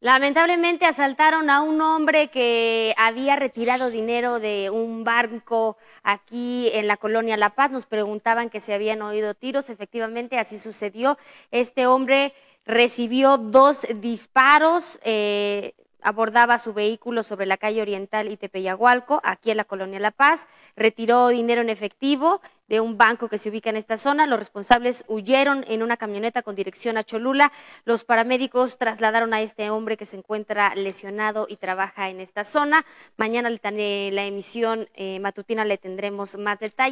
Lamentablemente asaltaron a un hombre que había retirado dinero de un banco aquí en la colonia La Paz. Nos preguntaban que se habían oído tiros. Efectivamente, así sucedió. Este hombre recibió dos disparos. Eh, abordaba su vehículo sobre la calle Oriental y Tepeyagualco, aquí en la colonia La Paz, retiró dinero en efectivo de un banco que se ubica en esta zona. Los responsables huyeron en una camioneta con dirección a Cholula. Los paramédicos trasladaron a este hombre que se encuentra lesionado y trabaja en esta zona. Mañana la emisión eh, matutina le tendremos más detalles.